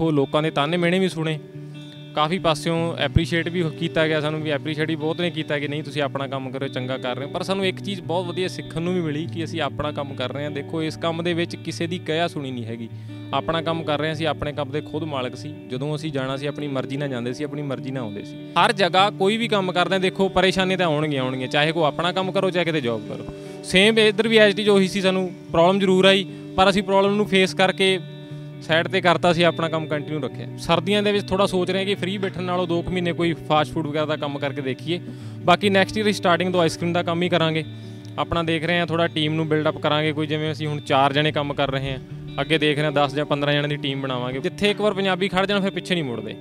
ਦੇਖੋ ਲੋਕਾਂ ਦੇ ਤਾਨੇ ਮੇਣੇ ਵੀ ਸੁਣੇ ਕਾਫੀ ਪਾਸਿਓਂ ਐਪਰੀਸ਼ੀਏਟ ਵੀ ਕੀਤਾ ਗਿਆ ਸਾਨੂੰ ਵੀ ਐਪਰੀਸ਼ੀਏਟ ਹੀ ਬਹੁਤ ਨੇ ਕੀਤਾ ਕਿ ਨਹੀਂ ਤੁਸੀਂ ਆਪਣਾ ਕੰਮ ਕਰੋ ਚੰਗਾ ਕਰ ਰਹੇ ਹੋ ਪਰ ਸਾਨੂੰ ਇੱਕ ਚੀਜ਼ ਬਹੁਤ ਵਧੀਆ ਸਿੱਖਣ ਨੂੰ ਵੀ ਮਿਲੀ ਕਿ ਅਸੀਂ ਆਪਣਾ ਕੰਮ ਕਰ ਰਹੇ ਹਾਂ ਦੇਖੋ ਇਸ ਕੰਮ ਦੇ ਵਿੱਚ ਕਿਸੇ ਦੀ ਕਹਿਆ ਸੁਣੀ ਨਹੀਂ ਹੈਗੀ ਆਪਣਾ ਕੰਮ ਕਰ ਰਹੇ ਸੀ ਆਪਣੇ ਕੰਮ ਦੇ ਖੁਦ ਮਾਲਕ ਸੀ ਜਦੋਂ ਅਸੀਂ ਜਾਣਾ ਸੀ ਆਪਣੀ ਮਰਜ਼ੀ ਨਾਲ ਜਾਂਦੇ ਸੀ ਆਪਣੀ ਮਰਜ਼ੀ ਨਾਲ ਆਉਂਦੇ ਸੀ ਹਰ ਜਗ੍ਹਾ ਕੋਈ ਵੀ ਕੰਮ ਕਰਦੇ ਦੇਖੋ ਪਰੇਸ਼ਾਨੀ ਤਾਂ ਆਉਣਗੀਆਂ ਆਉਣਗੀਆਂ ਚਾਹੇ ਕੋ ਆਪਣਾ ਕੰਮ ਕਰੋ ਚਾਹੇ ਕਿਤੇ ਜੌਬ ਕਰੋ ਸੇਮ ਇਧਰ ਵੀ ਐਸਟੀ ਜੋ ਹੀ ਸੀ ਸਾਨੂੰ ਪ੍ਰੋਬਲਮ ਜ਼ਰੂਰ ਆਈ ਪਰ ਅਸੀਂ ਪ੍ਰੋਬਲਮ ਨੂੰ ਫੇਸ ਕਰਕੇ ਸਾਈਡ ਤੇ ਕਰਤਾ ਸੀ ਆਪਣਾ ਕੰਮ ਕੰਟੀਨਿਊ ਰੱਖਿਆ ਸਰਦੀਆਂ ਦੇ ਵਿੱਚ ਥੋੜਾ ਸੋਚ ਰਹੇ ਕਿ ਫ੍ਰੀ ਬੈਠਣ ਨਾਲੋਂ 2 ਮਹੀਨੇ ਕੋਈ ਫਾਸਟ ਫੂਡ ਵਗੈਰਾ ਦਾ ਕੰਮ ਕਰਕੇ ਦੇਖੀਏ ਬਾਕੀ ਨੈਕਸਟ ਈਅਰ ਸਟਾਰਟਿੰਗ ਤੋਂ ਆਈਸਕ੍ਰੀਮ ਦਾ ਕੰਮ ਹੀ ਕਰਾਂਗੇ ਆਪਣਾ ਦੇਖ ਰਹੇ ਹਾਂ ਥੋੜਾ ਟੀਮ ਨੂੰ ਬਿਲਡ ਅਪ ਕਰਾਂਗੇ ਕੋਈ ਜਿਵੇਂ ਅਸੀਂ ਹੁਣ 4 ਜਣੇ ਕੰਮ ਕਰ ਰਹੇ ਹਾਂ ਅੱਗੇ ਦੇਖ ਰਹੇ ਹਾਂ 10 ਜਾਂ 15 ਜਣੇ ਦੀ ਟੀਮ ਬਣਾਵਾਂਗੇ ਜਿੱਥੇ ਇੱਕ ਵਾਰ ਪੰਜਾਬੀ ਖੜ ਜਾਣ ਫਿਰ ਪਿੱਛੇ ਨਹੀਂ ਮੁੜਦੇ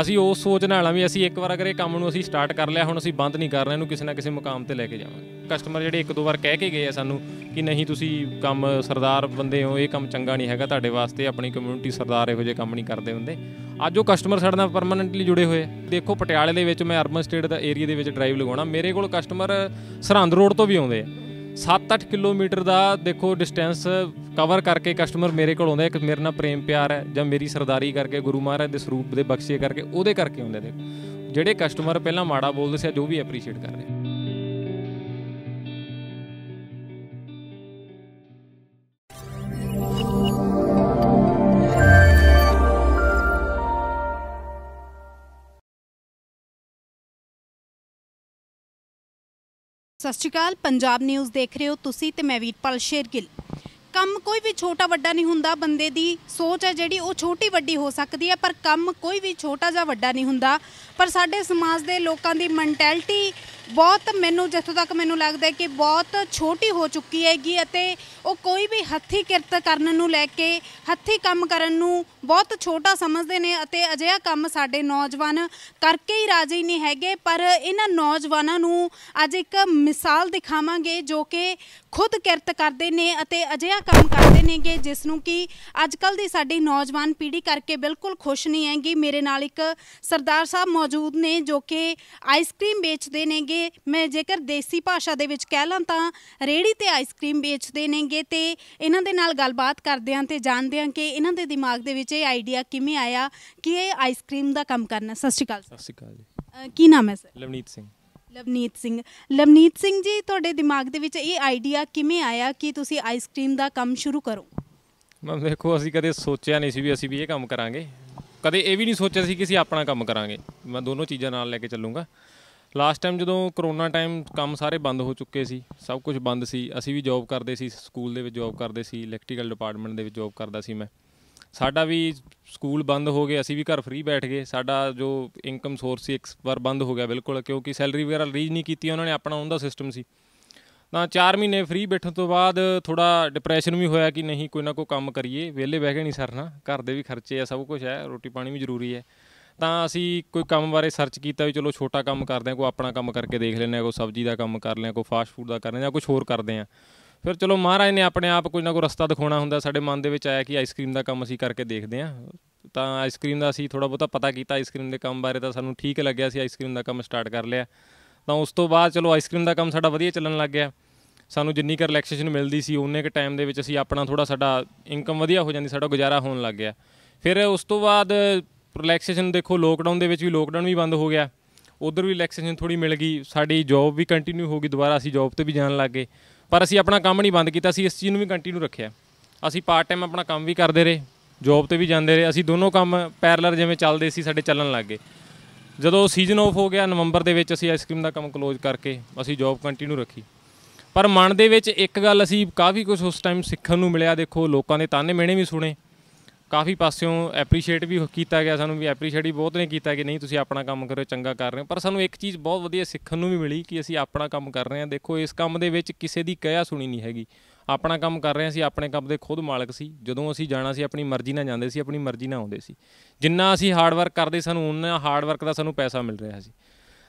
ਅਸੀਂ ਉਹ ਸੋਚ ਨਾਲ ਆ ਵੀ ਅਸੀਂ ਇੱਕ ਵਾਰ ਅਗਰ ਇਹ ਕੰਮ ਨੂੰ ਅਸੀਂ ਸਟਾਰਟ ਕਰ ਲਿਆ ਹੁਣ ਅਸੀਂ ਬੰਦ ਨਹੀਂ ਕਰਨਾ ਇਹਨੂੰ ਕਿਸੇ ਨਾ ਕਿਸੇ ਮੁਕਾਮ ਤੇ ਲੈ ਕੇ ਜਾਵਾਂਗੇ ਕਸਟਮਰ ਜਿਹੜੇ ਇੱਕ ਦੋ ਵਾਰ ਕਹਿ ਕੇ ਗਏ ਆ ਸਾਨੂੰ ਕਿ ਨਹੀਂ ਤੁਸੀਂ ਕੰਮ ਸਰਦਾਰ ਬੰਦੇ ਹੋ ਇਹ ਕੰਮ ਚੰਗਾ ਨਹੀਂ ਹੈਗਾ ਤੁਹਾਡੇ ਵਾਸਤੇ ਆਪਣੀ ਕਮਿਊਨਿਟੀ ਸਰਦਾਰ ਇਹੋ ਜਿਹੇ ਕੰਮ ਨਹੀਂ ਕਰਦੇ ਹੁੰਦੇ ਅੱਜ ਉਹ ਕਸਟਮਰ ਸਾਡੇ ਨਾਲ ਪਰਮਨੈਂਟਲੀ ਜੁੜੇ ਹੋਏ ਦੇਖੋ ਪਟਿਆਲੇ ਦੇ ਵਿੱਚ ਮੈਂ ਅਰਬਨ ਸਟੇਟ ਦਾ ਏਰੀਆ ਦੇ ਵਿੱਚ ਡਰਾਈਵ ਲਗਾਉਣਾ ਮੇਰੇ ਕੋਲ ਕਸਟਮਰ ਸਰਹੰਦ ਰੋਡ ਤੋਂ ਵੀ ਆਉਂਦੇ ਆ 7-8 ਕਿਲੋਮੀਟਰ ਦਾ ਦੇਖੋ ਡਿਸਟੈਂਸ ਕਵਰ ਕਰਕੇ ਕਸਟਮਰ ਮੇਰੇ ਕੋਲ ਆਉਂਦਾ ਇੱਕ ਮੇਰੇ ਨਾਲ ਪ੍ਰੇਮ ਪਿਆਰ ਹੈ ਜਾਂ ਮੇਰੀ ਸਰਦਾਰੀ ਕਰਕੇ ਗੁਰੂ ਮਹਾਰਾਜ ਦੇ ਸਰੂਪ ਦੇ ਬਖਸ਼ੇ ਕਰਕੇ ਉਹਦੇ ਕਰਕੇ ਆਉਂਦੇ ਨੇ ਜਿਹੜੇ ਕਸਟਮਰ ਪਹਿਲਾਂ ਮਾੜਾ ਬੋਲਦੇ ਸੀ ਜੋ ਵੀ ਐਪਰੀਸ਼ੀਏਟ ਕਰ ਰਹੇ ਸਤਿ ਸ਼੍ਰੀ ਅਕਾਲ ਪੰਜਾਬ ਨਿਊਜ਼ ਦੇਖ ਰਹੇ ਹੋ ਤੁਸੀਂ ਤੇ ਮੈਂ ਵੀਰਪਾਲ ਸ਼ੇਰਗਿੱਲ ਕੰਮ ਕੋਈ ਵੀ ਛੋਟਾ ਵੱਡਾ ਨਹੀਂ ਹੁੰਦਾ ਬੰਦੇ ਦੀ ਸੋਚ ਹੈ ਜਿਹੜੀ ਉਹ ਛੋਟੀ ਵੱਡੀ ਹੋ ਸਕਦੀ ਹੈ ਪਰ ਕੰਮ ਕੋਈ ਵੀ ਛੋਟਾ ਜਾਂ ਵੱਡਾ ਨਹੀਂ ਹੁੰਦਾ ਪਰ ਸਾਡੇ ਸਮਾਜ ਦੇ ਲੋਕਾਂ ਦੀ ਮੈਂਟੈਲਿਟੀ ਬਹੁਤ ਮੈਨੂੰ ਜਿੱਥੋਂ ਤੱਕ ਮੈਨੂੰ ਲੱਗਦਾ ਹੈ ਕਿ ਬਹੁਤ ਛੋਟੀ ਹੋ ਚੁੱਕੀ ਹੈਗੀ ਅਤੇ ਉਹ ਕੋਈ ਵੀ ਹੱਥੀ ਕਿਰਤ ਕਰਨ ਨੂੰ ਲੈ ਕੇ ਹੱਥੀ ਕੰਮ ਕਰਨ ਨੂੰ ਬਹੁਤ ਛੋਟਾ ਸਮਝਦੇ ਨੇ ਅਤੇ ਅਜਿਹਾ ਕੰਮ ਸਾਡੇ ਨੌਜਵਾਨ ਕਰਕੇ ਹੀ ਰਾਜੀ ਨਹੀਂ ਹੈਗੇ ਪਰ ਇਹਨਾਂ ਨੌਜਵਾਨਾਂ ਨੂੰ ਅੱਜ ਇੱਕ ਮਿਸਾਲ ਦਿਖਾਵਾਂਗੇ ਜੋ ਕਿ ਖੁਦ ਕਿਰਤ ਕਰਦੇ ਨੇ ਅਤੇ ਅਜਿਹਾ ਕੰਮ ਕਰਦੇ ਨੇਗੇ ਜਿਸ ਨੂੰ ਕਿ ਅੱਜ ਕੱਲ ਦੀ ਸਾਡੀ ਨੌਜਵਾਨ ਪੀੜ੍ਹੀ ਕਰਕੇ ਬਿਲਕੁਲ ਖੁਸ਼ ਨਹੀਂ ਹੈਗੀ ਮੇਰੇ ਨਾਲ ਇੱਕ ਸਰਦਾਰ ਸਾਹਿਬ ਮੌਜੂਦ ਨੇ ਜੋ ਕਿ ਆਈਸਕ੍ਰੀਮ ਵੇਚਦੇ ਨੇ ਨੇਗੇ ਮੈਂ ਜੇਕਰ ਦੇਸੀ ਭਾਸ਼ਾ ਦੇ ਵਿੱਚ ਕਹਿ ਲਾਂ ਤਾਂ ਰੇੜੀ ਤੇ ਆਈਸਕ੍ਰੀਮ ਵੇਚਦੇ ਨੇਗੇ ਤੇ ਇਹਨਾਂ ਦੇ ਨਾਲ ਗੱਲਬਾਤ ਕਰਦੇ ਆਂ ਤੇ ਜਾਣਦੇ ਆਂ ਕਿ ਇਹਨਾਂ ਦੇ ਦਿਮਾਗ ਦੇ ਵਿੱਚ ਇਹ ਆਈਡੀਆ ਕਿਵੇਂ ਆਇਆ ਕਿ ਇਹ ਆਈਸਕ੍ਰੀਮ ਦਾ ਕੰਮ ਕਰਨਾ ਸਤਿ ਸ਼੍ਰੀ ਅਕਾਲ ਸਤਿ ਸ਼੍ਰੀ ਅਕਾਲ ਜੀ ਕੀ ਨਾਮ ਹੈ ਸਰ ਲਵਨੀਤ ਸਿੰਘ ਲਵਨੀਤ ਸਿੰਘ ਲਵਨੀਤ ਸਿੰਘ ਜੀ ਤੁਹਾਡੇ ਦਿਮਾਗ ਦੇ ਵਿੱਚ ਇਹ ਆਈਡੀਆ ਕਿਵੇਂ ਆਇਆ ਕਿ ਤੁਸੀਂ ਆਈਸਕ੍ਰੀਮ ਦਾ ਕੰਮ ਸ਼ੁਰੂ ਕਰੋ ਮੈਂ ਦੇਖੋ ਅਸੀਂ ਕਦੇ ਸੋਚਿਆ ਨਹੀਂ ਸੀ ਵੀ ਅਸੀਂ ਵੀ ਇਹ ਕੰਮ ਕਰਾਂਗੇ ਕਦੇ ਇਹ ਵੀ ਨਹੀਂ ਸੋਚਿਆ ਸੀ ਕਿ ਅਸੀਂ ਆਪਣਾ ਕੰਮ ਕਰਾਂਗੇ ਮੈਂ ਦੋਨੋਂ ਚੀਜ਼ਾਂ ਨਾਲ ਲੈ ਕੇ ਚੱਲੂੰਗਾ ਲਾਸਟ ਟਾਈਮ ਜਦੋਂ ਕਰੋਨਾ ਟਾਈਮ ਕੰਮ ਸਾਰੇ ਬੰਦ ਹੋ ਚੁੱਕੇ ਸੀ ਸਭ ਕੁਝ ਬੰਦ ਸੀ ਅਸੀਂ ਵੀ ਜੌਬ ਕਰਦੇ ਸੀ ਸਕੂਲ ਦੇ ਵਿੱਚ ਜੌਬ ਕਰਦੇ ਸੀ ਇਲੈਕਟ੍ਰੀਕਲ ਡਿਪਾਰਟਮੈਂਟ ਦੇ ਵਿੱਚ ਜੌਬ ਕਰਦਾ ਸੀ ਮੈਂ ਸਾਡਾ ਵੀ ਸਕੂਲ ਬੰਦ ਹੋ ਗਏ ਅਸੀਂ ਵੀ ਘਰ ਫ੍ਰੀ ਬੈਠ ਗਏ ਸਾਡਾ ਜੋ ਇਨਕਮ ਸੋਰਸ ਸੀ ਇੱਕ ਵਾਰ ਬੰਦ ਹੋ ਗਿਆ ਬਿਲਕੁਲ ਕਿਉਂਕਿ ਸੈਲਰੀ ਵਗੈਰਾ ਰੀਜ ਨਹੀਂ ਕੀਤੀ ਉਹਨਾਂ ਨੇ ਆਪਣਾ ਉਹਦਾ ਸਿਸਟਮ ਸੀ ਤਾਂ 4 ਮਹੀਨੇ ਫ੍ਰੀ ਬੈਠਣ ਤੋਂ ਬਾਅਦ ਥੋੜਾ ਡਿਪਰੈਸ਼ਨ ਵੀ ਹੋਇਆ ਕਿ ਨਹੀਂ ਕੋਈ ਨਾ ਕੋਈ ਕੰਮ ਕਰੀਏ ਵਿਹਲੇ ਬਹਿ ਕੇ ਨਹੀਂ ਸਰਨਾ ਘਰ ਦੇ ਵੀ ਖਰਚੇ ਆ ਸਭ ਕੁਝ ਹੈ ਰੋਟੀ ਪਾਣੀ ਵੀ ਜ਼ਰੂਰੀ ਹੈ ਤਾਂ ਅਸੀਂ ਕੋਈ ਕੰਮ ਬਾਰੇ ਸਰਚ ਕੀਤਾ ਵੀ ਚਲੋ ਛੋਟਾ ਕੰਮ ਕਰਦੇ ਆ ਕੋਈ ਆਪਣਾ ਕੰਮ ਕਰਕੇ ਦੇਖ ਲੈਣੇ ਆ ਕੋਈ ਸਬਜ਼ੀ ਦਾ ਕੰਮ ਕਰ ਲਿਆ ਕੋਈ ਫਾਸਟ ਫੂਡ ਦਾ ਕਰ ਕਰਦੇ ਜਾਂ ਕੁਝ ਹੋਰ ਕਰਦੇ ਆ ਫਿਰ ਚਲੋ ਮਹਾਰਾਜ ਨੇ ਆਪਣੇ ਆਪ ਕੋਈ ਨਾ ਕੋਈ ਰਸਤਾ ਦਿਖਾਉਣਾ ਹੁੰਦਾ ਸਾਡੇ ਮਨ ਦੇ ਵਿੱਚ ਆਇਆ ਕਿ ਆਈਸਕ੍ਰੀਮ ਦਾ ਕੰਮ ਅਸੀਂ ਕਰਕੇ ਦੇਖਦੇ ਆ ਤਾਂ ਆਈਸਕ੍ਰੀਮ ਦਾ ਅਸੀਂ ਥੋੜਾ ਬਹੁਤਾ ਪਤਾ ਕੀਤਾ ਆਈਸਕ੍ਰੀਮ ਦੇ ਕੰਮ ਬਾਰੇ ਤਾਂ ਸਾਨੂੰ ਠੀਕ ਲੱਗਿਆ ਸੀ ਆਈਸਕ੍ਰੀਮ ਦਾ ਕੰਮ ਸਟਾਰਟ ਕਰ ਲਿਆ ਤਾਂ ਉਸ ਤੋਂ ਬਾਅਦ ਚਲੋ ਆਈਸਕ੍ਰੀਮ ਦਾ ਕੰਮ ਸਾਡਾ ਵਧੀਆ ਚੱਲਣ ਲੱਗ ਗਿਆ ਸਾਨੂੰ ਜਿੰਨੀ ਕਰ ਰਿਲੈਕਸੇਸ਼ਨ ਮਿਲਦੀ ਸੀ ਉਹਨੇ ਕ ਟਾਈਮ ਦੇ ਵਿੱਚ ਅਸੀਂ ਆਪਣਾ ਥੋੜਾ ਸਾਡਾ ਇਨਕਮ ਵਧੀਆ ਹੋ ਜਾਂਦੀ ਸਾਡਾ ਗੁਜ਼ਾਰਾ ਹੋਣ ਲੱਗ ਗਿਆ ਫਿਰ ਉਸ ਤੋਂ ਬਾਅਦ ਰਿਲੈਕਸੇਸ਼ਨ ਦੇਖੋ ਲੋਕਡਾਊਨ ਦੇ ਵਿੱਚ ਵੀ ਲੋਕਡਾਊਨ ਵੀ ਬੰਦ ਹੋ ਗਿਆ ਉਧਰ ਵੀ ਰਿਲੈਕਸੇਸ਼ਨ ਥੋੜੀ ਮਿਲ ਗਈ ਸਾਡੀ ਜੌਬ ਵੀ ਕੰਟੀਨਿਊ ਹੋ ਗਈ ਦੁਬਾਰਾ ਅਸੀਂ ਜੌਬ ਤੇ ਵੀ ਜਾਣ ਲੱਗ ਗਏ ਪਰ ਅਸੀਂ ਆਪਣਾ ਕੰਮ ਨਹੀਂ ਬੰਦ ਕੀਤਾ ਅਸੀਂ ਇਸ ਚੀਜ਼ ਨੂੰ ਵੀ ਕੰਟੀਨਿਊ ਰੱਖਿਆ ਅਸੀਂ ਪਾਰਟ ਟਾਈਮ ਆਪਣਾ ਕੰਮ ਵੀ ਕਰਦੇ ਰਹੇ ਜੌਬ ਤੇ ਵੀ ਜਾਂਦੇ ਰਹੇ ਅਸੀਂ ਦੋਨੋਂ ਕੰਮ ਪੈਰਲਰ ਜਿਵੇਂ ਚੱਲਦੇ ਸੀ ਸਾਡੇ ਚੱਲਣ ਲੱਗ ਗਏ ਜਦੋਂ ਸੀਜ਼ਨ ਆਫ ਹੋ ਗਿਆ ਨਵੰਬਰ ਦੇ ਵਿੱਚ ਅਸੀਂ ਆਈਸਕ੍ਰੀਮ ਦਾ ਕੰਮ ਕਲੋਜ਼ ਕਰਕੇ ਅਸੀਂ ਜੌਬ ਕੰਟੀਨਿਊ ਰੱਖੀ ਪਰ ਮਨ ਦੇ ਵਿੱਚ ਇੱਕ ਗੱਲ ਅਸੀਂ ਕਾਫੀ ਕੁਝ ਉਸ ਟਾਈਮ ਸਿੱਖਣ ਨੂੰ ਮਿਲਿਆ ਦੇਖੋ ਲੋਕਾਂ ਦੇ ਤਾਨੇ ਮਿਹਣੇ ਵੀ ਸੁਣੇ ਕਾਫੀ ਪਾਸਿਓਂ ਐਪਰੀਸ਼ੀਏਟ ਵੀ ਕੀਤਾ ਗਿਆ ਸਾਨੂੰ ਵੀ ਐਪਰੀਸ਼ੀਏਟ ਵੀ ਬਹੁਤ ਨੇ ਕੀਤਾ ਕਿ ਨਹੀਂ ਤੁਸੀਂ ਆਪਣਾ ਕੰਮ ਕਰੋ ਚੰਗਾ ਕਰ ਰਹੇ ਹੋ ਪਰ ਸਾਨੂੰ ਇੱਕ ਚੀਜ਼ ਬਹੁਤ ਵਧੀਆ ਸਿੱਖਣ ਨੂੰ ਵੀ ਮਿਲੀ ਕਿ ਅਸੀਂ ਆਪਣਾ ਕੰਮ ਕਰ ਰਹੇ ਹਾਂ ਦੇਖੋ ਇਸ ਕੰਮ ਦੇ ਵਿੱਚ ਕਿਸੇ ਦੀ ਕਹਿਆ ਸੁਣੀ ਨਹੀਂ ਹੈਗੀ ਆਪਣਾ ਕੰਮ ਕਰ ਰਹੇ ਸੀ ਆਪਣੇ ਕੰਮ ਦੇ ਖੁਦ ਮਾਲਕ ਸੀ ਜਦੋਂ ਅਸੀਂ ਜਾਣਾ ਸੀ ਆਪਣੀ ਮਰਜ਼ੀ ਨਾਲ ਜਾਂਦੇ ਸੀ ਆਪਣੀ ਮਰਜ਼ੀ ਨਾਲ ਆਉਂਦੇ ਸੀ ਜਿੰਨਾ ਅਸੀਂ ਹਾਰਡ ਵਰਕ ਕਰਦੇ ਸਾਨੂੰ ਉਹਨਾਂ ਹਾਰਡ ਵਰਕ ਦਾ ਸਾਨੂੰ ਪੈਸਾ ਮਿਲ ਰਿਹਾ ਸੀ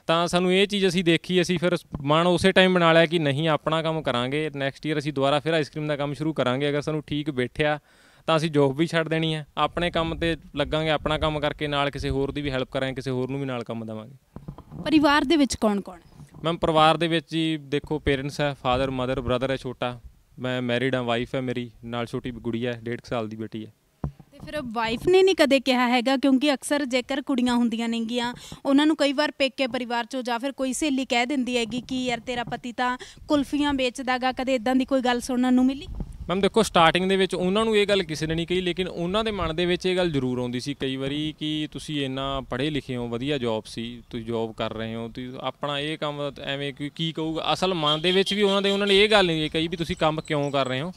ਤਾਂ ਸਾਨੂੰ ਇਹ ਚੀਜ਼ ਅਸੀਂ ਦੇਖੀ ਅਸੀਂ ਫਿਰ ਮਨ ਉਸੇ ਟਾਈਮ ਬਣਾ ਲਿਆ ਕਿ ਨਹੀਂ ਆਪਣਾ ਕੰਮ ਕਰਾਂਗੇ ਨੈਕਸਟ ਈਅਰ ਅਸੀਂ ਦੁਬਾਰਾ ਫਿਰ ਆਈਸਕ੍ਰੀਮ ਦਾ ਕੰਮ ਸ਼ੁਰੂ ਕਰਾਂਗੇ ਅਗਰ ਸਾਨੂੰ ਠੀਕ ਬੈਠਿਆ ਤਾਂ ਅਸੀਂ ਜੋਬ ਵੀ ਛੱਡ ਦੇਣੀ ਹੈ ਆਪਣੇ ਕੰਮ ਤੇ ਲੱਗਾਂਗੇ ਆਪਣਾ ਕੰਮ ਕਰਕੇ ਨਾਲ ਕਿਸੇ ਹੋਰ ਦੀ ਵੀ ਹੈਲਪ ਕਰਾਂਗੇ ਕਿਸੇ ਹੋਰ ਨੂੰ ਵੀ ਨਾਲ ਕੰਮ ਦਵਾਂਗੇ ਪਰਿਵਾਰ ਦੇ ਵਿੱਚ ਕੌਣ ਕੌਣ ਹੈ ਮੈਮ ਪਰਿਵਾਰ ਦੇ ਵਿੱਚ ਹੀ ਦੇਖੋ ਪੇਰੈਂਟਸ ਹੈ ਫਾਦਰ ਮਦਰ ਬ੍ਰਦਰ ਹੈ ਛੋਟਾ ਮੈਂ ਮੈਰਿਡ ਹਾਂ ਵਾਈਫ ਹੈ ਮੇਰੀ ਨਾਲ ਛੋਟੀ ਗੁੜੀਆ ਹੈ 1.5 ਸਾਲ ਦੀ ਬੇਟੀ ਹੈ ਤੇ ਫਿਰ ਵਾਈਫ ਨੇ ਨਹੀਂ ਕਦੇ ਕਿਹਾ ਹੈਗਾ ਕਿਉਂਕਿ ਅਕਸਰ ਜੇਕਰ ਕੁੜੀਆਂ ਹੁੰਦੀਆਂ ਨੇਗੀਆਂ ਉਹਨਾਂ ਨੂੰ ਕਈ ਵਾਰ ਪੇਕੇ ਪਰਿਵਾਰ ਚੋਂ ਜਾਂ ਫਿਰ ਕੋਈ ਸਹੇਲੀ ਕਹਿ ਦਿੰਦੀ ਹੈਗੀ ਕਿ ਯਾਰ ਤੇਰਾ ਪਤੀ ਤਾਂ ਕੁਲਫੀਆਂ ਵੇਚਦਾਗਾ ਕਦੇ ਇਦਾਂ ਦੀ ਕੋਈ ਗੱਲ ਸੁਣਨ ਨੂੰ ਮਿਲੀ ਮੈਮ ਦੇਖੋ ਸਟਾਰਟਿੰਗ ਦੇ ਵਿੱਚ ਉਹਨਾਂ ਨੂੰ ਇਹ ਗੱਲ ਕਿਸੇ ਨੇ ਨਹੀਂ ਕਹੀ ਲੇਕਿਨ ਉਹਨਾਂ ਦੇ ਮਨ ਦੇ ਵਿੱਚ ਇਹ ਗੱਲ ਜ਼ਰੂਰ ਆਉਂਦੀ ਸੀ ਕਈ ਵਾਰੀ ਕਿ ਤੁਸੀਂ ਇੰਨਾ ਪੜ੍ਹੇ ਲਿਖੇ ਹੋ ਵਧੀਆ ਜੌਬ ਸੀ ਤੁਸੀਂ ਜੌਬ ਕਰ ਰਹੇ ਹੋ ਤੁਸੀਂ ਆਪਣਾ ਇਹ ਕੰਮ ਐਵੇਂ ਕੀ ਕਹੂਗਾ ਅਸਲ ਮਨ ਦੇ ਵਿੱਚ ਵੀ ਉਹਨਾਂ ਦੇ ਉਹਨਾਂ ਨੇ ਇਹ ਗੱਲ ਨਹੀਂ ਕਹੀ ਵੀ ਤੁਸੀਂ ਕੰਮ ਕਿਉਂ ਕਰ ਰਹੇ ਹੋ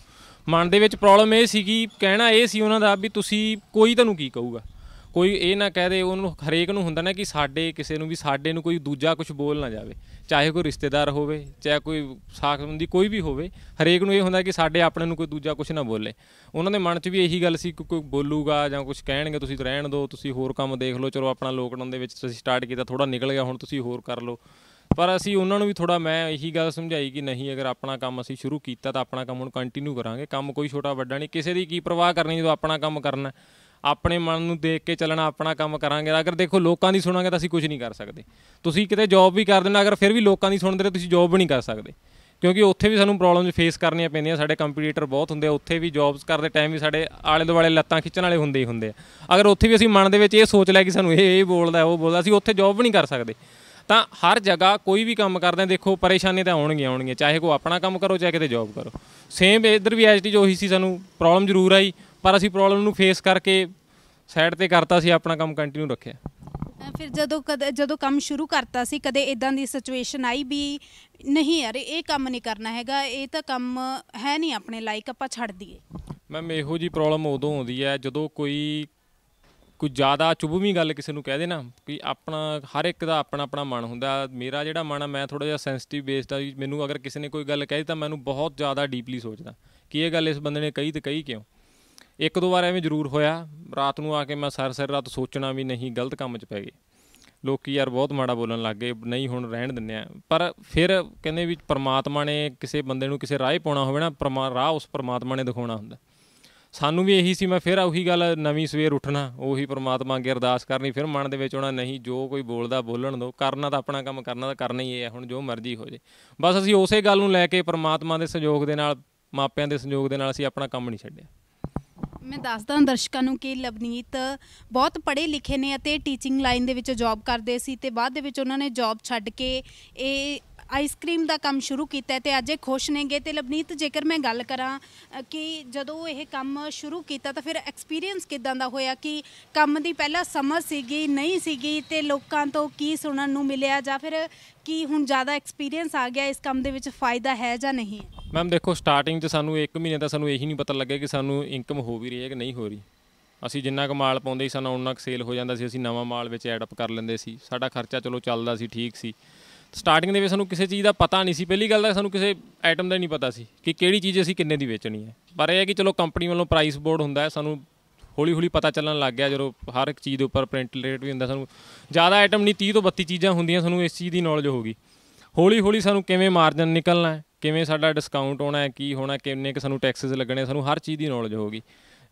ਮਨ ਦੇ ਵਿੱਚ ਪ੍ਰੋਬਲਮ ਇਹ ਸੀਗੀ ਕਹਿਣਾ ਇਹ ਸੀ ਉਹਨਾਂ ਦਾ ਵੀ ਤੁਸੀਂ ਕੋਈ ਤੁਹਾਨੂੰ ਕੀ ਕਹੂਗਾ ਕੋਈ ਇਹ ਨਾ ਕਹਿ ਦੇ ਉਹਨੂੰ ਹਰੇਕ ਨੂੰ ਹੁੰਦਾ ਨਾ ਕਿ ਸਾਡੇ ਕਿਸੇ ਨੂੰ ਵੀ ਸਾਡੇ ਨੂੰ ਕੋਈ ਦੂਜਾ ਕੁਝ ਬੋਲ ਨਾ ਜਾਵੇ ਚਾਹੇ ਕੋਈ ਰਿਸ਼ਤੇਦਾਰ ਹੋਵੇ ਚਾਹੇ ਕੋਈ ਸਾਖ ਸੰਬੰਧੀ ਕੋਈ ਵੀ ਹੋਵੇ ਹਰੇਕ ਨੂੰ ਇਹ ਹੁੰਦਾ ਕਿ ਸਾਡੇ ਆਪਣੇ ਨੂੰ ਕੋਈ ਦੂਜਾ ਕੁਝ ਨਾ ਬੋਲੇ ਉਹਨਾਂ ਦੇ ਮਨ 'ਚ ਵੀ ਇਹੀ ਗੱਲ ਸੀ ਕਿ ਕੋਈ ਬੋਲੂਗਾ ਜਾਂ ਕੁਝ ਕਹਿਣਗੇ ਤੁਸੀਂ ਰਹਿਣ ਦਿਓ ਤੁਸੀਂ ਹੋਰ ਕੰਮ ਦੇਖ ਲਓ ਚਲੋ ਆਪਣਾ ਲੋਕਡਾਊਨ ਦੇ ਵਿੱਚ ਤੁਸੀਂ ਸਟਾਰਟ ਕੀਤਾ ਥੋੜਾ ਨਿਕਲ ਗਿਆ ਹੁਣ ਤੁਸੀਂ ਹੋਰ ਕਰ ਲਓ ਪਰ ਅਸੀਂ ਉਹਨਾਂ ਨੂੰ ਵੀ ਥੋੜਾ ਮੈਂ ਇਹੀ ਗੱਲ ਸਮਝਾਈ ਕਿ ਨਹੀਂ ਅਗਰ ਆਪਣਾ ਕੰਮ ਅਸੀਂ ਸ਼ੁਰੂ ਕੀਤਾ ਤਾਂ ਆਪਣਾ ਕੰਮ ਹੁਣ ਕੰਟੀਨਿਊ ਕਰਾਂਗੇ ਕੰਮ ਕੋਈ ਛੋਟਾ ਵੱਡਾ ਨਹੀਂ ਕਿਸੇ ਦੀ ਕੀ ਪਰਵਾਹ ਕਰਨੀ ਜਦੋਂ ਆਪਣਾ ਕੰਮ ਕਰਨਾ ਆਪਣੇ ਮਨ ਨੂੰ ਦੇਖ ਕੇ ਚੱਲਣਾ ਆਪਣਾ ਕੰਮ ਕਰਾਂਗੇ ਅਗਰ ਦੇਖੋ ਲੋਕਾਂ ਦੀ ਸੁਣਾਂਗੇ ਤਾਂ ਅਸੀਂ ਕੁਝ ਨਹੀਂ ਕਰ ਸਕਦੇ ਤੁਸੀਂ ਕਿਤੇ ਜੌਬ ਵੀ ਕਰਦੇ ਹੋ ਅਗਰ ਫਿਰ ਵੀ ਲੋਕਾਂ ਦੀ ਸੁਣਦੇ ਰਹੇ ਤੁਸੀਂ ਜੌਬ ਵੀ ਨਹੀਂ ਕਰ ਸਕਦੇ ਕਿਉਂਕਿ ਉੱਥੇ ਵੀ ਸਾਨੂੰ ਪ੍ਰੋਬਲਮਸ ਫੇਸ ਕਰਨੀਆਂ ਪੈਂਦੀਆਂ ਸਾਡੇ ਕੰਪੀਟੀਟਰ ਬਹੁਤ ਹੁੰਦੇ ਆ ਉੱਥੇ ਵੀ ਜੌਬਸ ਕਰਦੇ ਟਾਈਮ ਵੀ ਸਾਡੇ ਆਲੇ ਦੁਆਲੇ ਲੱਤਾਂ ਖਿੱਚਣ ਵਾਲੇ ਹੁੰਦੇ ਹੀ ਹੁੰਦੇ ਆ ਅਗਰ ਉੱਥੇ ਵੀ ਅਸੀਂ ਮਨ ਦੇ ਵਿੱਚ ਇਹ ਸੋਚ ਲਿਆ ਕਿ ਸਾਨੂੰ ਇਹ ਇਹ ਬੋਲਦਾ ਉਹ ਬੋਲਦਾ ਅਸੀਂ ਉੱਥੇ ਜੌਬ ਵੀ ਨਹੀਂ ਕਰ ਸਕਦੇ ਤਾਂ ਹਰ ਜਗ੍ਹਾ ਕੋਈ ਵੀ ਕੰਮ ਕਰਦੇ ਆ ਦੇਖੋ ਪਰੇਸ਼ਾਨੀ ਤਾਂ ਆਉਣਗੀਆਂ ਆਉਣਗੀਆਂ ਚਾਹੇ ਕੋ ਆਪਣਾ ਕੰਮ ਕਰੋ ਚਾਹੇ ਕਿਤੇ ਜੌਬ ਕਰੋ ਸੇਮ ਇਧਰ ਵੀ ਐਜਟੀ ਜੋ ਹੀ ਸੀ ਸਾਨੂੰ ਪ੍ਰੋਬਲਮ ਜ਼ਰੂਰ ਆਈ ਪਰ ਅਸੀਂ ਪ੍ਰੋਬਲਮ ਨੂੰ ਫੇਸ ਕਰਕੇ ਸਾਈਡ ਤੇ ਕਰਤਾ ਸੀ ਆਪਣਾ ਕੰਮ ਕੰਟੀਨਿਊ ਰੱਖਿਆ ਫਿਰ ਜਦੋਂ ਕਦੇ ਜਦੋਂ ਕੰਮ ਸ਼ੁਰੂ ਕਰਤਾ ਸੀ ਕਦੇ ਇਦਾਂ ਦੀ ਸਿਚੁਏਸ਼ਨ ਆਈ ਵੀ ਨਹੀਂ ਯਾਰ ਇਹ ਕੰਮ ਨਹੀਂ ਕਰਨਾ ਹੈਗਾ ਇਹ ਤਾਂ ਕੰਮ ਹੈ ਨਹੀਂ ਆਪਣੇ ਲਾਇਕ ਆਪਾਂ ਛੱਡ ਦਈਏ ਮੈਮ ਇਹੋ ਜੀ ਪ੍ਰੋਬਲਮ ਉਦੋਂ ਆਉਂਦੀ ਹੈ ਜਦੋਂ ਕੋਈ ਕੋਈ ਜ਼ਿਆਦਾ ਚੁਭਵੀਂ ਗੱਲ ਕਿਸੇ ਨੂੰ ਕਹਿ ਦੇਣਾ ਕਿ ਆਪਣਾ ਹਰ ਇੱਕ ਦਾ ਆਪਣਾ ਆਪਣਾ ਮਨ ਹੁੰਦਾ ਮੇਰਾ ਜਿਹੜਾ ਮਨ ਆ ਮੈਂ ਥੋੜਾ ਜਿਹਾ ਸੈਂਸਿਟਿਵ ਬੇਸਡ ਆ ਮੈਨੂੰ ਅਗਰ ਕਿਸੇ ਨੇ ਕੋਈ ਗੱਲ ਕਹੀ ਤਾਂ ਮੈਨੂੰ ਬਹੁਤ ਜ਼ਿਆਦਾ ਡੀਪਲੀ ਸੋਚਦਾ ਕਿ ਇਹ ਗੱਲ ਇਸ ਬੰਦੇ ਨੇ ਕਹੀ ਤੇ ਕਹੀ ਕਿਉਂ ਇੱਕ ਦੋ ਵਾਰ ਐਵੇਂ ਜ਼ਰੂਰ ਹੋਇਆ ਰਾਤ ਨੂੰ ਆ ਕੇ ਮੈਂ ਸਰ ਸਰ ਰਾਤ ਸੋਚਣਾ ਵੀ ਨਹੀਂ ਗਲਤ ਕੰਮ 'ਚ ਪੈ ਗਏ ਲੋਕੀ ਯਾਰ ਬਹੁਤ ਮਾੜਾ ਬੋਲਣ ਲੱਗ ਗਏ ਨਹੀਂ ਹੁਣ ਰਹਿਣ ਦਿੰਨੇ ਆ ਪਰ ਫਿਰ ਕਹਿੰਦੇ ਵੀ ਪ੍ਰਮਾਤਮਾ ਨੇ ਕਿਸੇ ਬੰਦੇ ਨੂੰ ਕਿਸੇ ਰਾਹ ਪਾਉਣਾ ਹੋਵੇ ਨਾ ਰਾਹ ਉਸ ਪ੍ਰਮਾਤਮਾ ਨੇ ਦਿਖਾਉਣਾ ਹੁੰਦਾ ਸਾਨੂੰ ਵੀ ਇਹੀ ਸੀ ਮੈਂ ਫਿਰ ਉਹੀ ਗੱਲ ਨਵੀਂ ਸਵੇਰ ਉੱਠਣਾ ਉਹੀ ਪ੍ਰਮਾਤਮਾ ਅੱਗੇ ਅਰਦਾਸ ਕਰਨੀ ਫਿਰ ਮਨ ਦੇ ਵਿੱਚ ਆਉਣਾ ਨਹੀਂ ਜੋ ਕੋਈ ਬੋਲਦਾ ਬੋਲਣ ਦੋ ਕਰਨਾ ਤਾਂ ਆਪਣਾ ਕੰਮ ਕਰਨਾ ਤਾਂ ਕਰਨਾ ਹੀ ਹੈ ਹੁਣ ਜੋ ਮਰਜ਼ੀ ਹੋ ਜੇ ਬਸ ਅਸੀਂ ਉਸੇ ਗੱਲ ਨੂੰ ਲੈ ਕੇ ਪ੍ਰਮਾਤਮਾ ਦੇ ਸਹਿਯੋਗ ਦੇ ਨਾਲ ਮਾਪਿਆਂ ਦੇ ਸਹਿਯੋਗ ਦੇ ਨਾਲ ਅਸੀਂ ਆਪਣਾ ਕੰਮ ਨਹੀਂ ਛੱਡਿਆ ਮੈਂ ਦੱਸਦਾ ਦਰਸ਼ਕਾਂ ਨੂੰ ਕਿ ਲਵਨੀਤ ਬਹੁਤ ਪੜ੍ਹੇ ਲਿਖੇ ਨੇ ਅਤੇ ਟੀਚਿੰਗ ਲਾਈਨ ਦੇ ਵਿੱਚ ਜੌਬ ਕਰਦੇ ਸੀ ਤੇ ਬਾਅਦ ਦੇ ਵਿੱਚ ਉਹਨਾਂ ਨੇ ਜੌਬ ਛੱਡ ਕੇ ਇਹ ਆਈਸਕ੍ਰੀਮ ਦਾ ਕੰਮ ਸ਼ੁਰੂ ਕੀਤਾ ਤੇ ਅੱਜੇ ਖੁਸ਼ ਨੇਗੇ ਤੇ ਲਬਨੀਤ ਜੇਕਰ ਮੈਂ ਗੱਲ ਕਰਾਂ ਕਿ ਜਦੋਂ ਇਹ ਕੰਮ ਸ਼ੁਰੂ ਕੀਤਾ ਤਾਂ ਫਿਰ ਐਕਸਪੀਰੀਅੰਸ ਕਿਦਾਂ ਦਾ ਹੋਇਆ ਕਿ ਕੰਮ ਦੀ ਪਹਿਲਾਂ ਸਮਝ ਸੀਗੀ ਨਹੀਂ ਸੀਗੀ ਤੇ ਲੋਕਾਂ ਤੋਂ ਕੀ ਸੁਣਨ ਨੂੰ ਮਿਲਿਆ ਜਾਂ ਫਿਰ ਕੀ ਹੁਣ ਜ਼ਿਆਦਾ ਐਕਸਪੀਰੀਅੰਸ ਆ ਗਿਆ ਇਸ ਕੰਮ ਦੇ ਵਿੱਚ ਫਾਇਦਾ ਹੈ ਜਾਂ ਨਹੀਂ ਮੈਮ ਦੇਖੋ ਸਟਾਰਟਿੰਗ ਤੇ ਸਾਨੂੰ 1 ਮਹੀਨੇ ਦਾ ਸਾਨੂੰ ਇਹੀ ਨਹੀਂ ਪਤਾ ਲੱਗਿਆ ਕਿ ਸਾਨੂੰ ਇਨਕਮ ਹੋ ਵੀ ਰਹੀ ਹੈ ਕਿ ਨਹੀਂ ਹੋ ਰਹੀ ਅਸੀਂ ਜਿੰਨਾ ਕੁ ਮਾਲ ਪਾਉਂਦੇ ਸੀ ਸਾਨੂੰ ਉਨਾ ਕੁ ਸੇਲ ਹੋ ਜਾਂਦਾ ਸੀ ਅਸੀਂ ਨਵਾਂ ਮਾਲ ਵਿੱਚ ਐਡ ਅਪ ਕਰ ਲੈਂਦੇ ਸੀ ਸਾਡਾ ਖਰਚਾ ਚਲੋ ਚੱਲਦਾ ਸੀ ਠੀਕ ਸੀ ਸਟਾਰਟਿੰਗ ਦੇ ਵਿੱਚ ਸਾਨੂੰ ਕਿਸੇ ਚੀਜ਼ ਦਾ ਪਤਾ ਨਹੀਂ ਸੀ ਪਹਿਲੀ ਗੱਲ ਤਾਂ ਸਾਨੂੰ ਕਿਸੇ ਆਈਟਮ ਦਾ ਨਹੀਂ ਪਤਾ ਸੀ ਕਿ ਕਿਹੜੀ ਚੀਜ਼ ਅਸੀਂ ਕਿੰਨੇ ਦੀ ਵੇਚਣੀ ਹੈ ਪਰ ਇਹ ਹੈ ਕਿ ਚਲੋ ਕੰਪਨੀ ਵੱਲੋਂ ਪ੍ਰਾਈਸ ਬੋਰਡ ਹੁੰਦਾ ਹੈ ਸਾਨੂੰ ਹੌਲੀ ਹੌਲੀ ਪਤਾ ਚੱਲਣ ਲੱਗ ਗਿਆ ਜਦੋਂ ਹਰ ਇੱਕ ਚੀਜ਼ ਦੇ ਉੱਪਰ ਪ੍ਰਿੰਟ ਰੇਟ ਵੀ ਹੁੰਦਾ ਸਾਨੂੰ ਜ਼ਿਆਦਾ ਆਈਟਮ ਨਹੀਂ 30 ਤੋਂ 32 ਚੀਜ਼ਾਂ ਹੁੰਦੀਆਂ ਸਾਨੂੰ ਇਸ ਚੀਜ਼ ਦੀ ਨੌਲੇਜ ਹੋ ਗਈ ਹੌਲੀ ਹੌਲੀ ਸਾਨੂੰ ਕਿਵੇਂ ਮਾਰਜਨ ਨਿਕਲਣਾ ਹੈ ਕਿਵੇਂ ਸਾਡਾ ਡਿਸਕਾਊਂਟ ਹੋਣਾ ਹੈ ਕੀ ਹੋਣਾ ਕਿੰਨੇ ਕਿ ਸਾਨੂੰ ਟੈਕਸਸ ਲੱਗਣੇ ਸਾਨੂੰ ਹਰ ਚੀਜ਼ ਦੀ ਨੌਲੇਜ ਹੋ ਗਈ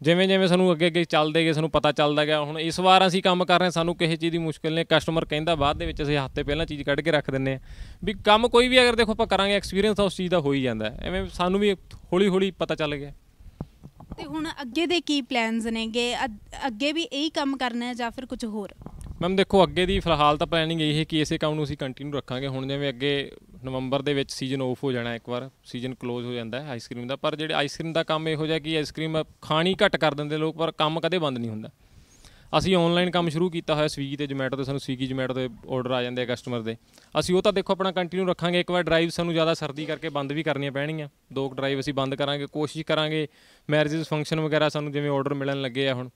ਜਿਵੇਂ ਜਿਵੇਂ ਸਾਨੂੰ ਅੱਗੇ ਅੱਗੇ ਚੱਲਦੇ ਗਏ ਸਾਨੂੰ ਪਤਾ ਚੱਲਦਾ ਗਿਆ ਹੁਣ ਇਸ ਵਾਰ ਅਸੀਂ ਕੰਮ ਕਰ ਰਹੇ ਸਾਨੂੰ ਕਿਸੇ ਚੀਜ਼ ਦੀ ਮੁਸ਼ਕਲ ਨਹੀਂ ਕਸਟਮਰ ਕਹਿੰਦਾ ਬਾਅਦ ਦੇ ਵਿੱਚ ਅਸੀਂ ਹੱਥੇ ਪਹਿਲਾਂ ਚੀਜ਼ ਕੱਢ ਕੇ ਰੱਖ ਦਿੰਨੇ ਆ ਵੀ ਕੰਮ ਕੋਈ ਵੀ ਅਗਰ ਦੇਖੋ ਆਪਾਂ ਕਰਾਂਗੇ ਐਕਸਪੀਰੀਅੰਸ ਉਸ ਚੀਜ਼ ਦਾ ਹੋ ਹੀ ਜਾਂਦਾ ਐਵੇਂ ਸਾਨੂੰ ਵੀ ਹੌਲੀ ਹੌਲੀ ਪਤਾ ਚੱਲ ਗਿਆ ਤੇ ਹੁਣ ਅੱਗੇ ਦੇ ਕੀ ਪਲਾਨਸ ਨੇਗੇ ਅੱਗੇ ਵੀ ਇਹੀ ਕੰਮ ਕਰਨਾ ਹੈ ਜਾਂ ਫਿਰ ਕੁਝ ਹੋਰ ਮੈਮ ਦੇਖੋ ਅੱਗੇ ਦੀ ਫਿਲਹਾਲ ਤਾਂ ਪਲੈਨਿੰਗ ਇਹ ਹੈ ਕਿ ਇਸੇ ਕੰਮ ਨੂੰ ਅਸੀਂ ਕੰਟੀਨਿਊ ਰੱਖਾਂਗੇ ਹੁਣ ਜਿਵੇਂ ਅੱਗੇ ਨਵੰਬਰ ਦੇ ਵਿੱਚ ਸੀਜ਼ਨ ਆਫ ਹੋ ਜਾਣਾ ਇੱਕ ਵਾਰ ਸੀਜ਼ਨ ਕਲੋਜ਼ ਹੋ ਜਾਂਦਾ ਹੈ ਆਈਸਕ੍ਰੀਮ ਦਾ ਪਰ ਜਿਹੜੇ ਆਈਸਕ੍ਰੀਮ ਦਾ ਕੰਮ ਇਹੋ ਜਿਹਾ ਕਿ ਆਈਸਕ੍ਰੀਮ ਖਾਣੀ ਘੱਟ ਕਰ ਦਿੰਦੇ ਲੋਕ ਪਰ ਕੰਮ ਕਦੇ ਬੰਦ ਨਹੀਂ ਹੁੰਦਾ ਅਸੀਂ ਆਨਲਾਈਨ ਕੰਮ ਸ਼ੁਰੂ ਕੀਤਾ ਹੋਇਆ ਸਵੀਗੀ ਤੇ ਜੋਮੈਟੋ ਤੇ ਸਾਨੂੰ ਸਵੀਗੀ ਜੋਮੈਟੋ ਦੇ ਆਰਡਰ ਆ ਜਾਂਦੇ ਆ ਕਸਟਮਰ ਦੇ ਅਸੀਂ ਉਹ ਤਾਂ ਦੇਖੋ ਆਪਣਾ ਕੰਟੀਨਿਊ ਰੱਖਾਂਗੇ ਇੱਕ ਵਾਰ ਡਰਾਈਵ ਸਾਨੂੰ ਜ਼ਿਆਦਾ ਸਰਦੀ ਕਰਕੇ ਬੰਦ ਵੀ ਕਰਨੀਆਂ ਪੈਣੀਆਂ ਦੋ ਡਰਾਈਵ ਅਸੀਂ ਬੰਦ ਕਰਾਂਗੇ ਕੋਸ਼ਿਸ਼ ਕਰਾਂਗੇ ਮੈਰਿਜਸ ਫੰਕਸ਼ਨ ਵਗੈਰਾ ਸਾਨੂੰ ਜਿਵੇਂ ਆਰਡਰ ਮਿਲਣ ਲੱਗੇ ਆ ਹੁਣ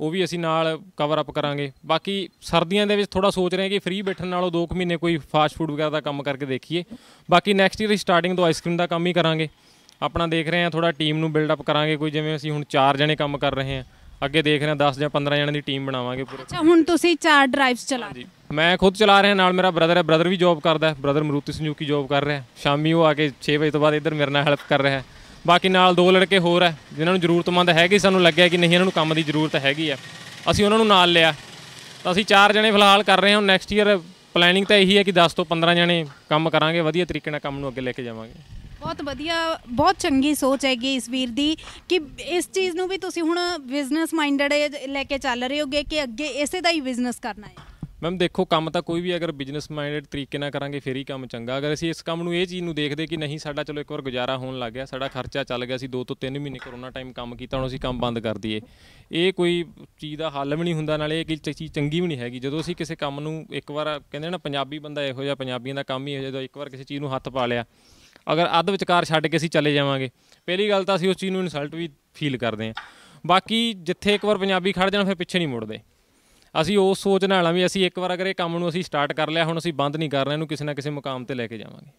ਉਹ ਵੀ ਅਸੀਂ ਨਾਲ ਕਵਰ ਅਪ ਕਰਾਂਗੇ ਬਾਕੀ ਸਰਦੀਆਂ ਦੇ ਵਿੱਚ ਥੋੜਾ ਸੋਚ ਰਹੇ ਹਾਂ ਕਿ ਫ੍ਰੀ ਬੈਠਣ ਨਾਲੋਂ ਦੋ ਕੁ ਮਹੀਨੇ ਕੋਈ ਫਾਸਟ ਫੂਡ ਵਗੈਰਾ ਦਾ ਕੰਮ ਕਰਕੇ ਦੇਖੀਏ ਬਾਕੀ ਨੈਕਸਟ ਈਅਰ ਸਟਾਰਟਿੰਗ ਤੋਂ ਆਈਸਕ੍ਰੀਮ ਦਾ ਕੰਮ ਹੀ ਕਰਾਂਗੇ ਆਪਣਾ ਦੇਖ ਰਹੇ ਹਾਂ ਥੋੜਾ ਟੀਮ ਨੂੰ ਬਿਲਡ ਅਪ ਕਰਾਂਗੇ ਕੋਈ ਜਿਵੇਂ ਅਸੀਂ ਹੁਣ 4 ਜਣੇ ਕੰਮ ਕਰ ਰਹੇ ਹਾਂ ਅੱਗੇ ਦੇਖ ਰਹੇ ਹਾਂ 10 ਜਾਂ 15 ਜਣੇ ਦੀ ਟੀਮ ਬਣਾਵਾਂਗੇ ਪੂਰੇ ਅੱਛਾ ਹੁਣ ਤੁਸੀਂ ਚਾਰ ਡਰਾਈਵਸ ਚਲਾ ਜੀ ਮੈਂ ਖੁਦ ਚਲਾ ਰਿਹਾ ਨਾਲ ਮੇਰਾ ਬ੍ਰਦਰ ਹੈ ਬ੍ਰਦਰ ਵੀ ਜੌਬ ਕਰਦਾ ਹੈ ਬ੍ਰਦਰ ਮਰੂਤੀ ਸੰਜੂਕੀ ਜੌਬ ਕਰ ਰਿਹਾ ਸ਼ਾਮੀ ਉਹ ਆ ਕੇ 6 ਵਜੇ ਤੋਂ ਬਾਅਦ ਇੱਧਰ ਮੇਰੇ ਨਾਲ ਹੈਲਪ ਕਰ ਰਿਹਾ ਹੈ ਬਾਕੀ ਨਾਲ ਦੋ ਲੜਕੇ ਹੋਰ ਹੈ ਜਿਨ੍ਹਾਂ ਨੂੰ ਜ਼ਰੂਰਤਮੰਦ ਹੈਗੀ ਸਾਨੂੰ ਲੱਗਿਆ ਕਿ ਨਹੀਂ ਇਹਨਾਂ ਨੂੰ ਕੰਮ ਦੀ ਜ਼ਰੂਰਤ ਹੈਗੀ ਆ ਅਸੀਂ ਉਹਨਾਂ ਨੂੰ ਨਾਲ ਲਿਆ ਤਾਂ ਅਸੀਂ ਚਾਰ ਜਣੇ ਫਿਲਹਾਲ ਕਰ ਰਹੇ ਹਾਂ ਨੈਕਸਟ ਈਅਰ ਪਲੈਨਿੰਗ ਤਾਂ ਇਹੀ ਹੈ ਕਿ 10 ਤੋਂ 15 ਜਣੇ ਕੰਮ ਕਰਾਂਗੇ ਵਧੀਆ ਤਰੀਕੇ ਨਾਲ ਕੰਮ ਨੂੰ ਅੱਗੇ ਲੈ ਕੇ ਜਾਵਾਂਗੇ ਬਹੁਤ ਵਧੀਆ ਬਹੁਤ ਚੰਗੀ ਸੋਚ ਹੈਗੀ ਇਸ ਵੀਰ ਦੀ ਕਿ ਇਸ ਚੀਜ਼ ਨੂੰ ਵੀ ਤੁਸੀਂ ਹੁਣ ਬਿਜ਼ਨਸ ਮਾਈਂਡਡ ਲੈ ਕੇ ਚੱਲ ਰਹੇ ਹੋਗੇ ਕਿ ਅੱਗੇ ਇਸੇ ਦਾ ਹੀ ਬਿਜ਼ਨਸ ਕਰਨਾ ਹੈ ਮੈਮ ਦੇਖੋ ਕੰਮ ਤਾਂ ਕੋਈ ਵੀ ਅਗਰ ਬਿਜ਼ਨਸ ਮਾਈਂਡਡ ਤਰੀਕੇ ਨਾਲ ਕਰਾਂਗੇ ਫੇਰ ਹੀ ਕੰਮ ਚੰਗਾ ਅਗਰ ਅਸੀਂ ਇਸ ਕੰਮ ਨੂੰ ਇਹ ਚੀਜ਼ ਨੂੰ ਦੇਖਦੇ ਕਿ ਨਹੀਂ ਸਾਡਾ ਚਲੋ ਇੱਕ ਵਾਰ ਗੁਜ਼ਾਰਾ ਹੋਣ ਲੱਗ ਗਿਆ ਸਾਡਾ ਖਰਚਾ ਚੱਲ ਗਿਆ ਸੀ 2 ਤੋਂ 3 ਮਹੀਨੇ ਕਰੋਨਾ ਟਾਈਮ ਕੰਮ ਕੀਤਾ ਹੁਣ ਅਸੀਂ ਕੰਮ ਬੰਦ ਕਰ ਦਈਏ ਇਹ ਕੋਈ ਚੀਜ਼ ਦਾ ਹੱਲ ਵੀ ਨਹੀਂ ਹੁੰਦਾ ਨਾਲੇ ਇਹ ਕਿ ਚੀਜ਼ ਚੰਗੀ ਵੀ ਨਹੀਂ ਹੈਗੀ ਜਦੋਂ ਅਸੀਂ ਕਿਸੇ ਕੰਮ ਨੂੰ ਇੱਕ ਵਾਰ ਕਹਿੰਦੇ ਨਾ ਪੰਜਾਬੀ ਬੰਦਾ ਇਹੋ ਜਿਹਾ ਪੰਜਾਬੀਆਂ ਦਾ ਕੰਮ ਹੀ ਇਹੋ ਜਿਹਾ ਇੱਕ ਵਾਰ ਕਿਸੇ ਚੀਜ਼ ਨੂੰ ਹੱਥ ਪਾ ਲਿਆ ਅਗਰ ਅੱਧ ਵਿਚਕਾਰ ਛੱਡ ਕੇ ਅਸੀਂ ਚਲੇ ਜਾਵਾਂਗੇ ਪਹਿਲੀ ਗੱਲ ਤਾਂ ਅਸੀਂ ਉਸ ਚੀਜ਼ ਨੂੰ ਇਨਸਲਟ ਵੀ ਫੀਲ ਕਰਦੇ ਆ ਬਾਕੀ ਜਿੱਥੇ ਇੱਕ ਵਾਰ ਪੰਜਾਬੀ ਖੜ ਜਾਣ ਫਿਰ ਪਿੱਛੇ ਨਹੀਂ ਮੁੜਦੇ ਅਸੀਂ ਉਹ ਸੋਚ ਨਾਲ ਆ ਵੀ ਅਸੀਂ ਇੱਕ ਵਾਰ ਅਗਰ ਇਹ ਕੰਮ ਨੂੰ ਅਸੀਂ ਸਟਾਰਟ ਕਰ ਲਿਆ ਹੁਣ ਅਸੀਂ ਬੰਦ ਨਹੀਂ ਕਰਨਾ ਇਹਨੂੰ ਕਿਸੇ ਨਾ ਕਿਸੇ ਮੁਕਾਮ ਤੇ ਲੈ ਕੇ ਜਾਵਾਂਗੇ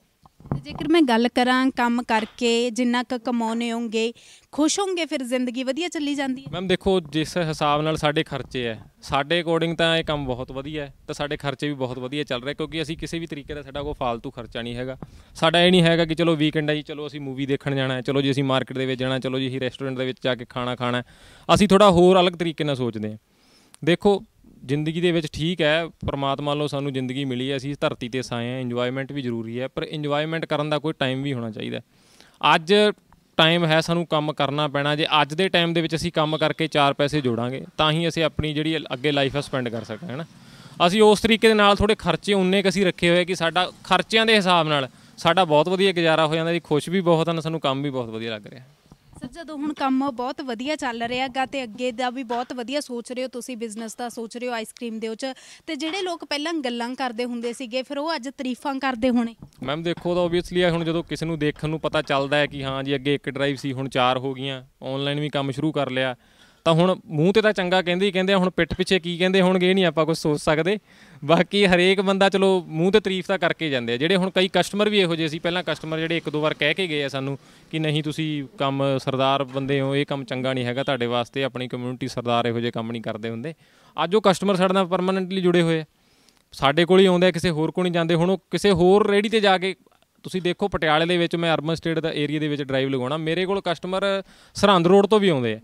ਜੇਕਰ ਮੈਂ ਗੱਲ ਕਰਾਂ ਕੰਮ ਕਰਕੇ ਜਿੰਨਾ ਕ ਕਮਾਉਨੇ ਹੋਗੇ ਖੁਸ਼ ਹੋਗੇ ਫਿਰ ਜ਼ਿੰਦਗੀ ਵਧੀਆ ਚੱਲੀ ਜਾਂਦੀ ਹੈ ਮੈਮ ਦੇਖੋ ਜਿਸ ਹਿਸਾਬ ਨਾਲ ਸਾਡੇ ਖਰਚੇ ਐ ਸਾਡੇ ਅਕੋਰਡਿੰਗ ਤਾਂ ਇਹ ਕੰਮ ਬਹੁਤ ਵਧੀਆ ਹੈ ਤਾਂ ਸਾਡੇ ਖਰਚੇ ਵੀ ਬਹੁਤ ਵਧੀਆ ਚੱਲ ਰਹੇ ਕਿਉਂਕਿ ਅਸੀਂ ਕਿਸੇ ਵੀ ਤਰੀਕੇ ਦਾ ਸਾਡਾ ਕੋਈ ਫਾਲਤੂ ਖਰਚਾ ਨਹੀਂ ਹੈਗਾ ਸਾਡਾ ਇਹ ਨਹੀਂ ਹੈਗਾ ਕਿ ਚਲੋ ਵੀਕਐਂਡ ਆ ਜੀ ਚਲੋ ਅਸੀਂ ਮੂਵੀ ਦੇਖਣ ਜਾਣਾ ਹੈ ਚਲੋ ਜੀ ਅਸੀਂ ਮਾਰਕੀਟ ਦੇ ਵਿੱਚ ਜਾਣਾ ਚਲੋ ਜੀ ਅਸੀਂ ਰੈਸਟੋਰੈਂਟ ਦੇ ਵਿੱਚ ਜਾ ਕੇ ਖਾਣਾ ਖਾਣਾ ਅਸੀਂ ਥੋੜਾ ਹੋਰ ਅਲੱਗ ਤਰੀਕੇ ਨਾਲ ਸੋਚਦੇ ਹਾਂ ਦੇਖੋ ਜ਼ਿੰਦਗੀ ਦੇ ਵਿੱਚ ਠੀਕ ਹੈ ਪਰਮਾਤਮਾ ਵੱਲੋਂ ਸਾਨੂੰ ਜ਼ਿੰਦਗੀ ਮਿਲੀ ਹੈ ਅਸੀਂ ਧਰਤੀ ਤੇ ਸਾਏ ਹਾਂ ਇੰਜੋਇਮੈਂਟ ਵੀ ਜ਼ਰੂਰੀ ਹੈ ਪਰ ਇੰਜੋਇਮੈਂਟ ਕਰਨ ਦਾ ਕੋਈ ਟਾਈਮ ਵੀ ਹੋਣਾ ਚਾਹੀਦਾ ਅੱਜ ਟਾਈਮ ਹੈ ਸਾਨੂੰ ਕੰਮ ਕਰਨਾ ਪੈਣਾ ਜੇ ਅੱਜ ਦੇ ਟਾਈਮ ਦੇ ਵਿੱਚ ਅਸੀਂ ਕੰਮ ਕਰਕੇ ਚਾਰ ਪੈਸੇ ਜੋੜਾਂਗੇ ਤਾਂ ਹੀ ਅਸੀਂ ਆਪਣੀ ਜਿਹੜੀ ਅੱਗੇ ਲਾਈਫ ਸਪੈਂਡ ਕਰ ਸਕਾਂਗੇ ਹਨਾ ਅਸੀਂ ਉਸ ਤਰੀਕੇ ਦੇ ਨਾਲ ਥੋੜੇ ਖਰਚੇ ਉਨੇ ਕਿ ਅਸੀਂ ਰੱਖੇ ਹੋਏ ਕਿ ਸਾਡਾ ਖਰਚਿਆਂ ਦੇ ਹਿਸਾਬ ਨਾਲ ਸਾਡਾ ਬਹੁਤ ਵਧੀਆ ਗੁਜ਼ਾਰਾ ਹੋ ਜਾਂਦਾ ਜੀ ਖੁਸ਼ ਵੀ ਬਹੁਤ ਹਾਂ ਸਾਨੂੰ ਕੰਮ ਵੀ ਬਹੁਤ ਵਧੀਆ ਲੱਗ ਰਿਹਾ ਸਰ ਜਦੋਂ ਹੁਣ ਕੰਮ ਬਹੁਤ ਵਧੀਆ ਚੱਲ ਰਿਹਾ ਹੈਗਾ ਤੇ ਅੱਗੇ ਦਾ ਵੀ ਬਹੁਤ ਵਧੀਆ ਸੋਚ ਰਹੇ ਹੋ ਤੁਸੀਂ ਬਿਜ਼ਨਸ ਦਾ ਸੋਚ ਰਹੇ ਹੋ ਆਈਸਕ੍ਰੀਮ ਦੇ ਉੱਚ ਤੇ ਜਿਹੜੇ ਲੋਕ ਪਹਿਲਾਂ ਗੱਲਾਂ ਕਰਦੇ ਹੁੰਦੇ ਸੀਗੇ ਫਿਰ ਉਹ ਅੱਜ ਤਾਰੀਫਾਂ ਕਰਦੇ ਹੋਣੇ ਮੈਮ ਦੇਖੋ ਤਾਂ ਆਬਵੀਅਸਲੀ ਹੁਣ ਜਦੋਂ ਕਿਸੇ ਨੂੰ ਦੇਖਣ ਨੂੰ ਪਤਾ ਚੱਲਦਾ ਹੈ ਕਿ ਹਾਂ ਜੀ ਅੱਗੇ ਇੱਕ ਡਰਾਈਵ ਸੀ ਹੁਣ ਚਾਰ ਹੋ ਗਈਆਂ ਆਨਲਾਈਨ ਵੀ ਕੰਮ ਸ਼ੁਰੂ ਕਰ ਲਿਆ ਤਾਂ ਹੁਣ ਮੂੰਹ ਤੇ ਤਾਂ ਚੰਗਾ ਕਹਿੰਦੇ ਕਹਿੰਦੇ ਹੁਣ ਪਿੱਠ ਪਿੱਛੇ ਕੀ ਕਹਿੰਦੇ ਹੋਣਗੇ ਇਹ ਨਹੀਂ ਆਪਾਂ ਕੁਝ ਸੋਚ ਸਕਦੇ ਬਾਕੀ ਹਰੇਕ ਬੰਦਾ ਚਲੋ ਮੂੰਹ ਤੇ ਤਾਰੀਫ ਤਾਂ ਕਰਕੇ ਜਾਂਦੇ ਆ ਜਿਹੜੇ ਹੁਣ ਕਈ ਕਸਟਮਰ ਵੀ ਇਹੋ ਜਿਹੇ ਸੀ ਪਹਿਲਾਂ ਕਸਟਮਰ ਜਿਹੜੇ ਇੱਕ ਦੋ ਵਾਰ ਕਹਿ ਕੇ ਗਏ ਆ ਸਾਨੂੰ ਕਿ ਨਹੀਂ ਤੁਸੀਂ ਕੰਮ ਸਰਦਾਰ ਬੰਦੇ ਹੋ ਇਹ ਕੰਮ ਚੰਗਾ ਨਹੀਂ ਹੈਗਾ ਤੁਹਾਡੇ ਵਾਸਤੇ ਆਪਣੀ ਕਮਿਊਨਿਟੀ ਸਰਦਾਰ ਇਹੋ ਜਿਹੇ ਕੰਮ ਨਹੀਂ ਕਰਦੇ ਹੁੰਦੇ ਅੱਜ ਉਹ ਕਸਟਮਰ ਸਾਡੇ ਨਾਲ ਪਰਮਨੈਂਟਲੀ ਜੁੜੇ ਹੋਏ ਆ ਸਾਡੇ ਕੋਲ ਹੀ ਆਉਂਦੇ ਕਿਸੇ ਹੋਰ ਕੋਲ ਨਹੀਂ ਜਾਂਦੇ ਹੁਣ ਉਹ ਕਿਸੇ ਹੋਰ ਰੇੜੀ ਤੇ ਜਾ ਕੇ ਤੁਸੀਂ ਦੇਖੋ ਪਟਿਆਲੇ ਦੇ ਵਿੱਚ ਮੈਂ ਅਰਬਨ ਸਟੇਟ ਦਾ ਏਰੀਆ ਦੇ ਵਿੱਚ ਡਰਾਈਵ ਲਗਾਉਣਾ ਮੇਰੇ ਕੋਲ ਕਸਟਮਰ ਸਰਹੰਦ ਰੋਡ ਤੋਂ ਵੀ ਆਉਂਦੇ ਆ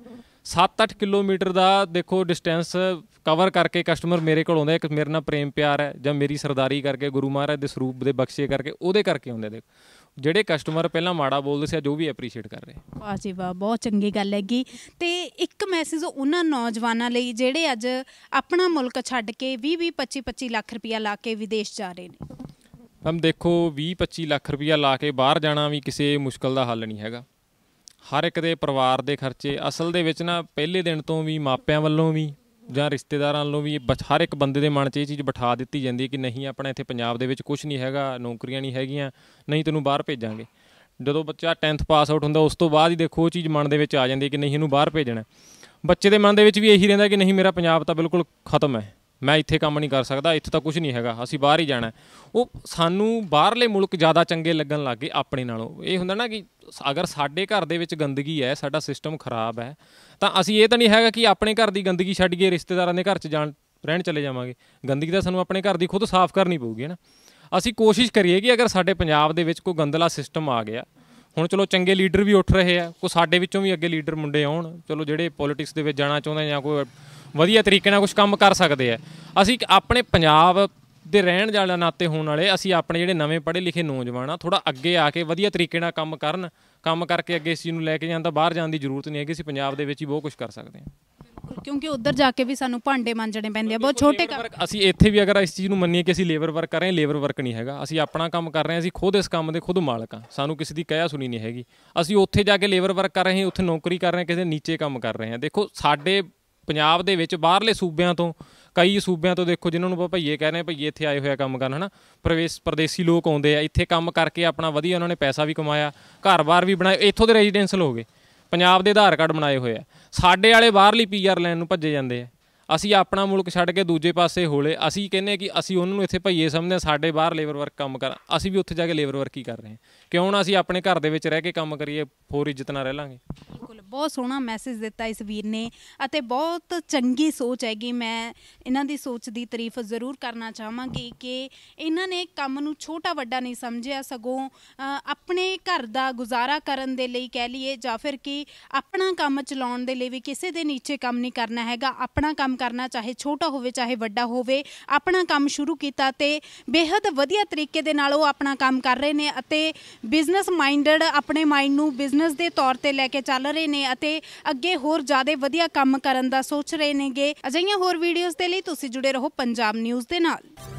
7-8 ਕਿਲੋਮੀਟਰ ਦਾ ਦੇਖੋ ਡਿਸਟੈਂਸ ਕਵਰ ਕਰਕੇ ਕਸਟਮਰ ਮੇਰੇ ਕੋਲ ਆਉਂਦਾ ਇੱਕ ਮੇਰੇ ਨਾਲ ਪ੍ਰੇਮ ਪਿਆਰ ਹੈ ਜਾਂ ਮੇਰੀ ਸਰਦਾਰੀ ਕਰਕੇ ਗੁਰੂ ਮਹਾਰਾਜ ਦੇ ਸਰੂਪ ਦੇ ਬਖਸ਼ੇ ਕਰਕੇ ਉਹਦੇ ਕਰਕੇ ਆਉਂਦੇ ਦੇਖ ਜਿਹੜੇ ਕਸਟਮਰ ਪਹਿਲਾਂ ਮਾੜਾ ਬੋਲਦੇ ਸੀ ਆ ਜੋ ਵੀ ਐਪਰੀਸ਼ੀਏਟ ਕਰ ਰਹੇ ਵਾਹ ਜੀ ਵਾਹ ਬਹੁਤ ਚੰਗੀ ਗੱਲ ਹੈਗੀ ਤੇ ਇੱਕ ਮੈਸੇਜ ਉਹਨਾਂ ਨੌਜਵਾਨਾਂ ਲਈ ਜਿਹੜੇ ਅੱਜ ਆਪਣਾ ਮੁਲਕ ਛੱਡ ਕੇ 20 20 25 25 ਲੱਖ ਰੁਪਇਆ ਲਾ ਕੇ ਵਿਦੇਸ਼ ਜਾ ਰਹੇ ਨੇ ਹਮ ਦੇਖੋ 20 25 ਲੱਖ ਰੁਪਇਆ ਲਾ ਕੇ ਬਾਹਰ ਜਾਣਾ ਵੀ ਕਿਸੇ ਮੁਸ਼ਕਲ ਦਾ ਹੱਲ ਨਹੀਂ ਹੈਗਾ ਹਰ ਇੱਕ ਦੇ ਪਰਿਵਾਰ ਦੇ ਖਰਚੇ ਅਸਲ ਦੇ ਵਿੱਚ ਨਾ ਪਹਿਲੇ ਦਿਨ ਤੋਂ ਵੀ ਮਾਪਿਆਂ ਵੱਲੋਂ ਵੀ ਜਾਂ ਰਿਸ਼ਤੇਦਾਰਾਂ ਵੱਲੋਂ ਵੀ ਹਰ ਇੱਕ ਬੰਦੇ ਦੇ ਮਨ 'ਚ ਇਹ ਚੀਜ਼ ਬਿਠਾ ਦਿੱਤੀ ਜਾਂਦੀ ਹੈ ਕਿ ਨਹੀਂ ਆਪਣਾ ਇੱਥੇ ਪੰਜਾਬ ਦੇ ਵਿੱਚ ਕੁਝ ਨਹੀਂ ਹੈਗਾ ਨੌਕਰੀਆਂ ਨਹੀਂ ਹੈਗੀਆਂ ਨਹੀਂ ਤੈਨੂੰ ਬਾਹਰ ਭੇਜਾਂਗੇ ਜਦੋਂ ਬੱਚਾ 10th ਪਾਸ ਆਊਟ ਹੁੰਦਾ ਉਸ ਤੋਂ ਬਾਅਦ ਹੀ ਦੇਖੋ ਉਹ ਚੀਜ਼ ਮਨ ਦੇ ਵਿੱਚ ਆ ਜਾਂਦੀ ਹੈ ਕਿ ਨਹੀਂ ਇਹਨੂੰ ਬਾਹਰ ਭੇਜਣਾ ਬੱਚੇ ਦੇ ਮਨ ਦੇ ਵਿੱਚ ਵੀ ਇਹੀ ਰਹਿੰਦਾ ਕਿ ਨਹੀਂ ਮੇਰਾ ਪੰਜਾਬ ਤਾਂ ਬਿਲਕੁਲ ਖਤਮ ਹੈ ਮੈਂ ਇੱਥੇ ਕੰਮ ਨਹੀਂ ਕਰ ਸਕਦਾ ਇੱਥੇ ਤਾਂ ਕੁਝ ਨਹੀਂ ਹੈਗਾ ਅਸੀਂ ਬਾਹਰ ਹੀ ਜਾਣਾ ਉਹ ਸਾਨੂੰ ਬਾਹਰਲੇ ਮੁਲਕ ਜ਼ਿਆਦਾ ਚੰਗੇ ਲੱਗਣ ਲੱਗੇ ਆਪਣੇ ਨਾਲੋਂ ਇਹ ਹੁੰਦਾ ਨਾ ਕਿ ਅਗਰ ਸਾਡੇ ਘਰ ਦੇ ਵਿੱਚ ਗੰਦਗੀ ਹੈ ਸਾਡਾ ਸਿਸਟਮ ਖਰਾਬ ਹੈ ਤਾਂ ਅਸੀਂ ਇਹ ਤਾਂ ਨਹੀਂ ਹੈਗਾ ਕਿ ਆਪਣੇ ਘਰ ਦੀ ਗੰਦਗੀ ਛੱਡ ਕੇ ਰਿਸ਼ਤੇਦਾਰਾਂ ਦੇ ਘਰ 'ਚ ਜਾਣ ਰਹਿਣ ਚਲੇ ਜਾਵਾਂਗੇ ਗੰਦਗੀ ਤਾਂ ਸਾਨੂੰ ਆਪਣੇ ਘਰ ਦੀ ਖੁਦ ਸਾਫ਼ ਕਰਨੀ ਪਊਗੀ ਹੈ ਨਾ ਅਸੀਂ ਕੋਸ਼ਿਸ਼ ਕਰੀਏ ਕਿ ਅਗਰ ਸਾਡੇ ਪੰਜਾਬ ਦੇ ਵਿੱਚ ਕੋਈ ਗੰਦਲਾ ਸਿਸਟਮ ਆ ਗਿਆ ਹੁਣ ਚਲੋ ਚੰਗੇ ਲੀਡਰ ਵੀ ਉੱਠ ਰਹੇ ਆ ਕੋ ਸਾਡੇ ਵਿੱਚੋਂ ਵੀ ਅੱਗੇ ਲੀਡਰ ਮੁੰਡੇ ਆਉਣ ਚਲੋ ਜਿਹੜੇ ਪੋਲਿਟਿਕਸ ਦੇ ਵਿੱਚ ਜਾਣਾ ਚਾਹੁੰਦੇ ਜਾਂ ਕੋਈ ਵਧੀਆ ਤਰੀਕੇ ਨਾਲ ਕੁਝ ਕੰਮ ਕਰ ਸਕਦੇ ਆ ਅਸੀਂ ਆਪਣੇ ਪੰਜਾਬ ਦੇ ਰਹਿਣ ਵਾਲਾ ਨਾਤੇ ਹੋਣ ਵਾਲੇ ਅਸੀਂ ਆਪਣੇ ਜਿਹੜੇ ਨਵੇਂ ਪੜ੍ਹੇ ਲਿਖੇ ਨੌਜਵਾਨ ਆ ਥੋੜਾ ਅੱਗੇ ਆ ਕੇ ਵਧੀਆ ਤਰੀਕੇ ਨਾਲ ਕੰਮ ਕਰਨ ਕੰਮ ਕਰਕੇ ਅੱਗੇ ਇਸ ਚੀਜ਼ ਨੂੰ ਲੈ ਕੇ ਜਾਂਦਾ ਬਾਹਰ ਜਾਣ ਦੀ ਜ਼ਰੂਰਤ ਨਹੀਂ ਹੈਗੀ ਅਸੀਂ ਪੰਜਾਬ ਦੇ ਵਿੱਚ ਹੀ ਬਹੁਤ ਕੁਝ ਕਰ ਸਕਦੇ ਹਾਂ ਕਿਉਂਕਿ ਉੱਧਰ ਜਾ ਕੇ ਵੀ ਸਾਨੂੰ ਭਾਂਡੇ ਮਾਂਜਣੇ ਪੈਂਦੇ ਆ ਬਹੁਤ ਛੋਟੇ ਕੰਮ ਅਸੀਂ ਇੱਥੇ ਵੀ ਅਗਰ ਇਸ ਚੀਜ਼ ਨੂੰ ਮੰਨੀਏ ਕਿ ਅਸੀਂ ਲੇਬਰ ਵਰਕ ਕਰ ਰਹੇ ਹਾਂ ਲੇਬਰ ਵਰਕ ਨਹੀਂ ਹੈਗਾ ਅਸੀਂ ਆਪਣਾ ਕੰਮ ਕਰ ਰਹੇ ਹਾਂ ਅਸੀਂ ਖੁਦ ਇਸ ਕੰਮ ਦੇ ਖੁਦ ਮਾਲਕ ਆ ਸਾਨੂੰ ਕਿਸੇ ਦੀ ਕਹਿਆ ਸੁਣੀ ਨਹੀਂ ਹੈਗੀ ਅਸੀਂ ਉੱਥੇ ਜਾ ਕੇ ਲੇਬਰ ਵਰਕ ਕਰ ਰਹੇ ਹਾਂ ਉੱਥੇ ਨੌਕਰੀ ਕਰ ਰਹੇ ਹਾਂ ਕਿਸੇ ਨੀਚੇ ਕੰਮ ਕਰ ਰਹੇ ਹਾਂ ਦੇਖੋ ਸਾਡੇ ਪੰਜਾਬ ਦੇ ਵਿੱਚ ਬਾਹਰਲੇ ਸੂਬਿਆਂ ਤੋਂ ਕਈ ਸੂਬਿਆਂ ਤੋਂ ਦੇਖੋ ਜਿਨ੍ਹਾਂ ਨੂੰ ਆਪਾਂ ਭਈਏ ਕਹਿੰਦੇ ਭਈਏ ਇੱਥੇ ਆਏ ਹੋਇਆ ਕੰਮ ਕਰਨ ਹਨਾ ਪ੍ਰਵੇਸ਼ ਪਰਦੇਸੀ ਲੋਕ ਆਉਂਦੇ ਆ ਇੱਥੇ ਕੰਮ ਕਰਕੇ ਆਪਣਾ ਵਧੀਆ ਉਹਨਾਂ ਨੇ ਪੈਸਾ ਵੀ ਕਮਾਇਆ ਘਰ-ਬਾਰ ਵੀ ਬਣਾਏ ਇੱਥੋਂ ਦੇ ਰੈਜ਼ੀਡੈਂਸ਼ਲ ਹੋ ਗਏ ਪੰਜਾਬ ਦੇ ਆਧਾਰ ਕਾਰਡ ਬਣਾਏ ਹੋਏ ਆ ਸਾਡੇ ਵਾਲੇ ਬਾਹਰਲੀ ਪੀਆਰ ਲੈਣ ਨੂੰ ਭੱਜੇ ਜਾਂਦੇ ਆ ਅਸੀਂ ਆਪਣਾ ਮੁਲਕ ਛੱਡ ਕੇ ਦੂਜੇ ਪਾਸੇ ਹੋਲੇ ਅਸੀਂ ਕਹਿੰਨੇ ਕਿ ਅਸੀਂ ਉਹਨਾਂ ਨੂੰ ਇੱਥੇ ਭਈਏ ਸਮਝਦੇ ਸਾਡੇ ਬਾਹਰ ਲੇਬਰ ਵਰਕ ਕੰਮ ਕਰ ਅਸੀਂ ਵੀ ਉੱਥੇ ਜਾ ਕੇ ਲੇਬਰ ਵਰਕ ਹੀ ਕਰ ਰਹੇ ਹਾਂ ਕਿਉਂ ਨਾ ਅਸੀਂ ਆਪਣੇ ਘਰ ਦੇ ਵਿੱਚ ਰਹਿ ਕੇ ਕੰਮ ਕਰੀਏ ਫੋਰ ਇੱਜ਼ਤ ਨਾਲ ਰਹਿ ਲਾਂਗੇ ਬਹੁਤ ਸੋਹਣਾ ਮੈਸੇਜ ਦਿੱਤਾ ਇਸ ਵੀਰ ਨੇ ਅਤੇ ਬਹੁਤ ਚੰਗੀ ਸੋਚ ਹੈਗੀ ਮੈਂ ਇਹਨਾਂ ਦੀ ਸੋਚ ਦੀ ਤਾਰੀਫ ਜ਼ਰੂਰ ਕਰਨਾ ਚਾਹਾਂਗੀ ਕਿ ਇਹਨਾਂ ਨੇ ਕੰਮ ਨੂੰ ਛੋਟਾ ਵੱਡਾ ਨਹੀਂ ਸਮਝਿਆ ਸਗੋਂ ਆਪਣੇ ਘਰ ਦਾ ਗੁਜ਼ਾਰਾ ਕਰਨ ਦੇ ਲਈ ਕਹਿ ਲਈਏ ਜਾਂ ਫਿਰ ਕਿ ਆਪਣਾ ਕੰਮ ਚਲਾਉਣ ਦੇ ਲਈ ਵੀ ਕਿਸੇ ਦੇ ਨੀਚੇ ਕੰਮ ਨਹੀਂ ਕਰਨਾ ਹੈਗਾ ਆਪਣਾ ਕੰਮ ਕਰਨਾ ਚਾਹੇ ਛੋਟਾ ਹੋਵੇ ਚਾਹੇ ਵੱਡਾ ਹੋਵੇ ਆਪਣਾ ਕੰਮ ਸ਼ੁਰੂ ਕੀਤਾ ਤੇ ਬੇਹਦ ਵਧੀਆ ਤਰੀਕੇ ਦੇ ਨਾਲ ਉਹ ਆਪਣਾ ਕੰਮ ਕਰ ਰਹੇ ਨੇ ਅਤੇ ਬਿਜ਼ਨਸ ਮਾਈਂਡਡ ਆਪਣੇ ਮਾਈਂਡ ਨੂੰ ਬਿਜ਼ਨਸ ਦੇ ਤੌਰ ਤੇ ਲੈ ਕੇ ਚੱਲ ਰਹੇ ਨੇ ਨੇ ਅਤੇ ਅੱਗੇ ਹੋਰ ਜ਼ਿਆਦਾ ਵਧੀਆ ਕੰਮ ਕਰਨ ਦਾ ਸੋਚ ਰਹੇ ਨੇਗੇ ਅਜਿਹੀਆਂ ਹੋਰ ਵੀਡੀਓਜ਼ ਦੇ ਲਈ ਤੁਸੀਂ ਜੁੜੇ ਰਹੋ ਪੰਜਾਬ ਨਿਊਜ਼ ਦੇ ਨਾਲ